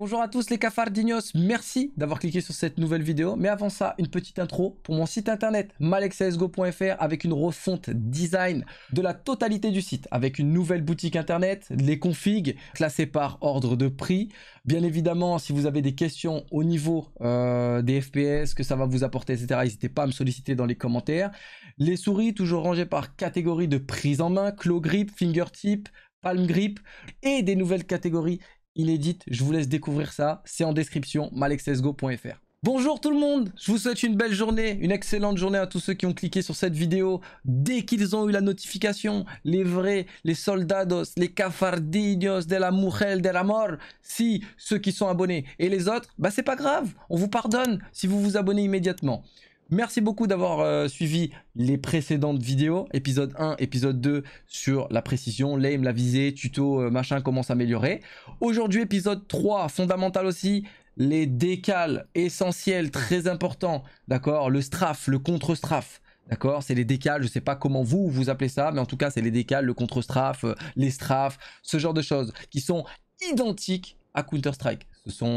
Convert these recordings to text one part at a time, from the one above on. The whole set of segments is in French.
Bonjour à tous les cafardignos, merci d'avoir cliqué sur cette nouvelle vidéo. Mais avant ça, une petite intro pour mon site internet malexsgo.fr, avec une refonte design de la totalité du site avec une nouvelle boutique internet, les configs classés par ordre de prix. Bien évidemment, si vous avez des questions au niveau euh, des FPS, que ça va vous apporter, etc., n'hésitez pas à me solliciter dans les commentaires. Les souris, toujours rangées par catégorie de prise en main, claw grip, fingertip, palm grip et des nouvelles catégories inédite. Je vous laisse découvrir ça. C'est en description, malexesgo.fr. Bonjour tout le monde, je vous souhaite une belle journée, une excellente journée à tous ceux qui ont cliqué sur cette vidéo dès qu'ils ont eu la notification, les vrais, les soldados, les cafardinos de la mujer de la mort, si ceux qui sont abonnés et les autres, bah c'est pas grave, on vous pardonne si vous vous abonnez immédiatement. Merci beaucoup d'avoir euh, suivi les précédentes vidéos, épisode 1, épisode 2 sur la précision, l'aim, la visée, tuto, euh, machin, comment s'améliorer. Aujourd'hui, épisode 3, fondamental aussi, les décales essentiels, très importants, d'accord Le strafe, le contre strafe D'accord C'est les décales, je sais pas comment vous vous appelez ça, mais en tout cas, c'est les décales, le contre strafe euh, les strafe, ce genre de choses qui sont identiques à Counter-Strike.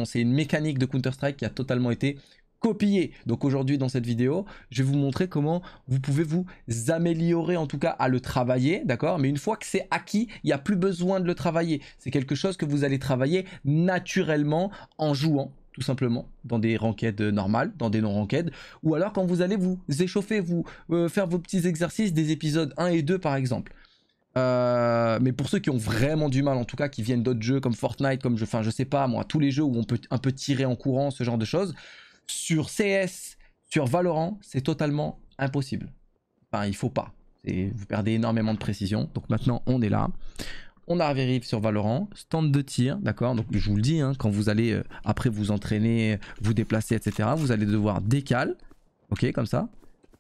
C'est une mécanique de Counter-Strike qui a totalement été copier. Donc aujourd'hui dans cette vidéo, je vais vous montrer comment vous pouvez vous améliorer en tout cas à le travailler, d'accord Mais une fois que c'est acquis, il n'y a plus besoin de le travailler. C'est quelque chose que vous allez travailler naturellement en jouant tout simplement dans des ranked normales, dans des non-ranked, ou alors quand vous allez vous échauffer, vous euh, faire vos petits exercices des épisodes 1 et 2 par exemple. Euh, mais pour ceux qui ont vraiment du mal, en tout cas, qui viennent d'autres jeux comme Fortnite, comme je, enfin, je sais pas moi, tous les jeux où on peut un peu tirer en courant, ce genre de choses, sur CS, sur Valorant, c'est totalement impossible. Enfin, il faut pas. Et vous perdez énormément de précision. Donc maintenant, on est là. On arrive sur Valorant, stand de tir, d'accord Donc je vous le dis, hein, quand vous allez euh, après vous entraîner, vous déplacer, etc., vous allez devoir décaler, ok, comme ça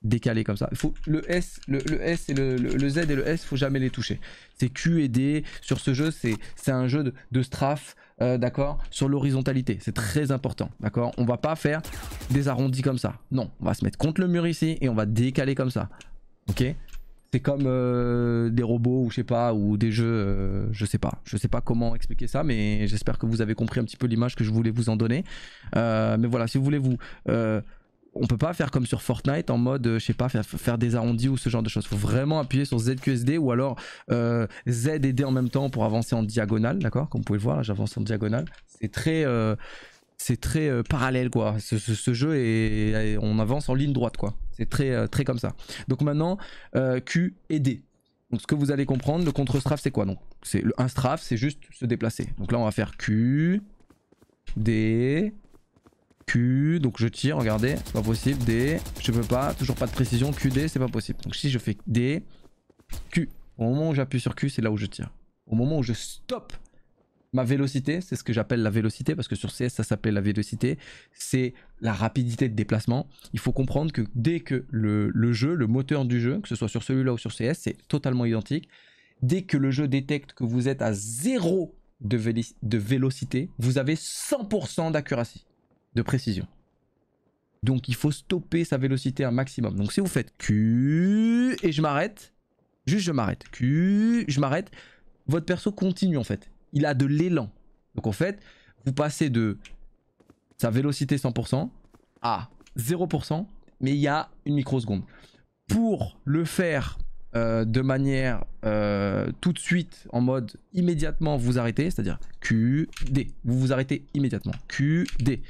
décalé comme ça. Faut, le S, le, le S et le, Z et le S, faut jamais les toucher. C'est Q et D. Sur ce jeu, c'est un jeu de, de strafe, euh, d'accord Sur l'horizontalité, c'est très important, d'accord On va pas faire des arrondis comme ça. Non, on va se mettre contre le mur ici et on va décaler comme ça, ok c'est comme euh, des robots ou je sais pas ou des jeux euh, je sais pas je sais pas comment expliquer ça mais j'espère que vous avez compris un petit peu l'image que je voulais vous en donner mais voilà si vous voulez vous on peut pas faire comme sur Fortnite en mode, euh, je sais pas, faire, des arrondis ou ce genre de choses. Faut vraiment appuyer sur ZQSD ou alors euh, Z et D en même temps pour avancer en diagonale, d'accord Comme vous pouvez le voir, j'avance en diagonale. C'est très, euh, c'est très parallèle quoi. Ce, jeu et on avance en ligne droite quoi. C'est très, très comme ça. Donc maintenant Q et D. Donc ce que vous allez comprendre, le contre-strafe c'est quoi Donc c'est le un strafe, c'est juste se déplacer. Donc là on va faire Q, D, donc je tire, regardez, pas possible, D, je peux pas, toujours pas de précision, QD, c'est pas possible. Donc si je fais D, Q, au moment où j'appuie sur Q, c'est là où je tire. Au moment où je stoppe ma vélocité, c'est ce que j'appelle la vélocité, parce que sur CS ça s'appelle la vélocité, c'est la rapidité de déplacement. Il faut comprendre que dès que le, jeu, le moteur du jeu, que ce soit sur celui-là ou sur CS, c'est totalement identique. Dès que le jeu détecte que vous êtes à zéro de, de vélocité, vous avez 100% d'accuracy de précision. Donc il faut stopper sa vélocité un maximum. Donc si vous faites Q et je m'arrête, juste je m'arrête, Q, je m'arrête, votre perso continue en fait. Il a de l'élan. Donc en fait, vous passez de sa vélocité 100% à 0%, mais il y a une microseconde. Pour le faire euh, de manière euh, tout de suite, en mode immédiatement vous arrêtez, c'est-à-dire Q, D. Vous vous arrêtez immédiatement. Q, D.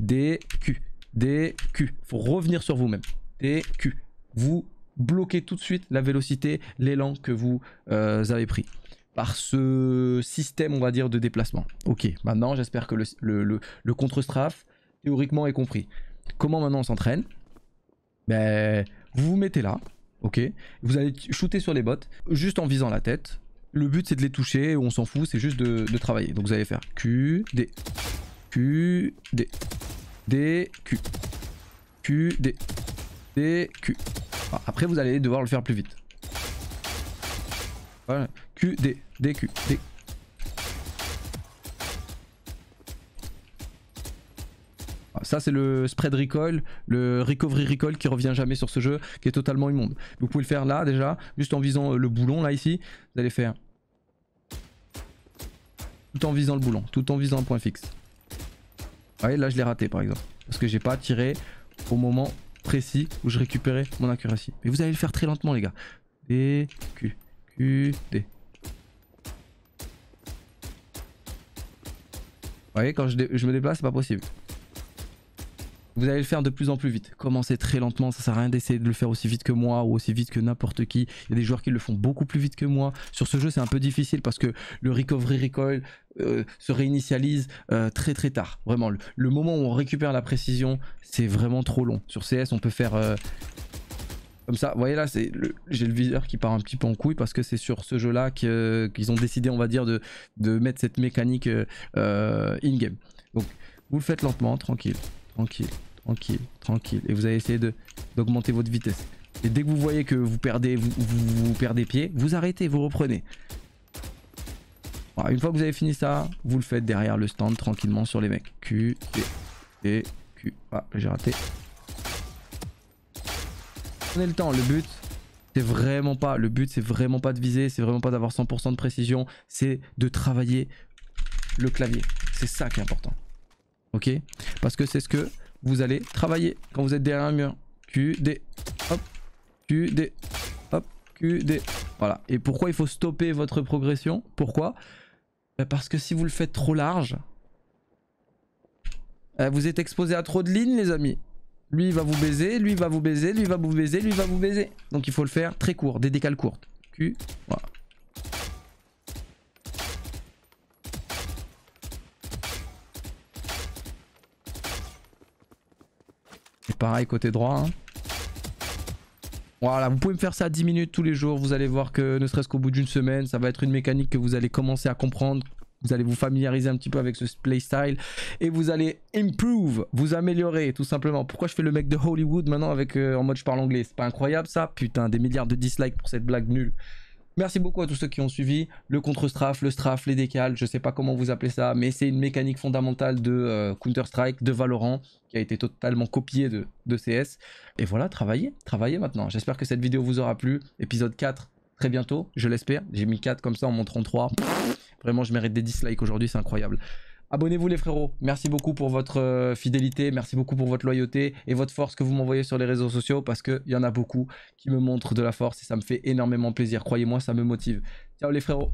DQ. DQ. Faut revenir sur vous-même. DQ. Vous bloquez tout de suite la vélocité, l'élan que vous euh, avez pris par ce système, on va dire, de déplacement. Ok, maintenant j'espère que le, contre-strafe, théoriquement, est compris. Comment maintenant on s'entraîne Ben, vous vous mettez là, ok Vous allez shooter sur les bottes, juste en visant la tête. Le but, c'est de les toucher, on s'en fout, c'est juste de, de travailler. Donc vous allez faire Q, D. Q, D, D, Q, D, D, Q. après, vous allez devoir le faire plus vite. Q, D, D, Q, D. Ça c'est le spread recoil, le recovery recoil qui revient jamais sur ce jeu, qui est totalement immonde. Vous pouvez le faire là déjà, juste en visant euh, le boulon là ici, vous allez faire tout en visant le boulon, tout en visant un point fixe. Ah ouais, là je l'ai raté par exemple. Parce que j'ai pas tiré au moment précis où je récupérais mon accuracy. Mais vous allez le faire très lentement les gars. D, Q, Q, D. Vous voyez, quand je me déplace, c'est pas possible. Vous allez le faire de plus en plus vite. Commencez très lentement, ça sert à rien d'essayer de le faire aussi vite que moi ou aussi vite que n'importe qui. Il y a des joueurs qui le font beaucoup plus vite que moi. Sur ce jeu, c'est un peu difficile parce que le recovery recoil euh, se réinitialise euh, très très tard. Vraiment, le, moment où on récupère la précision, c'est vraiment trop long. Sur CS, on peut faire euh, comme ça. Vous voyez là, j'ai le viseur qui part un petit peu en couille parce que c'est sur ce jeu-là qu'ils ont décidé, on va dire, de, de mettre cette mécanique in-game. Donc, vous le faites lentement, tranquille tranquille, tranquille, tranquille. Et vous allez essayer d'augmenter votre vitesse. Et dès que vous voyez que vous perdez, vous, perdez pied, vous arrêtez, vous reprenez. une fois que vous avez fini ça, vous le faites derrière le stand tranquillement sur les mecs. Q, et Q. Ah, j'ai raté. Prenez le temps, le but, c'est vraiment pas, le but c'est vraiment pas de viser, c'est vraiment pas d'avoir 100% de précision, c'est de travailler le clavier. C'est ça qui est important. Ok Parce que c'est ce que vous allez travailler quand vous êtes derrière un mur. QD. Hop. QD. Hop. QD. Voilà. Et pourquoi il faut stopper votre progression Pourquoi bah, Parce que si vous le faites trop large, euh, vous êtes exposé à trop de lignes, les amis. Lui il va vous baiser, lui va vous baiser, lui il va vous baiser, lui il va vous baiser. Donc il faut le faire très court, des décales courtes. Q, voilà. Pareil côté droit. Hein. Voilà, vous pouvez me faire ça 10 minutes tous les jours. Vous allez voir que ne serait-ce qu'au bout d'une semaine, ça va être une mécanique que vous allez commencer à comprendre. Vous allez vous familiariser un petit peu avec ce playstyle et vous allez improve, vous améliorer tout simplement. Pourquoi je fais le mec de Hollywood maintenant avec euh, en mode je parle anglais C'est pas incroyable ça Putain, des milliards de dislikes pour cette blague nulle. Merci beaucoup à tous ceux qui ont suivi. Le contre-strafe, le strafe, les décals, je ne sais pas comment vous appelez ça, mais c'est une mécanique fondamentale de euh, Counter-Strike, de Valorant, qui a été totalement copiée de, CS. Et voilà, travaillez, travaillez maintenant. J'espère que cette vidéo vous aura plu. Épisode 4, très bientôt, je l'espère. J'ai mis 4 comme ça en montrant 3. vraiment, je mérite des dislikes aujourd'hui, c'est incroyable. Abonnez-vous les frérots. Merci beaucoup pour votre euh, fidélité, merci beaucoup pour votre loyauté et votre force que vous m'envoyez sur les réseaux sociaux parce qu'il y en a beaucoup qui me montrent de la force et ça me fait énormément plaisir. Croyez-moi, ça me motive. Ciao les frérots.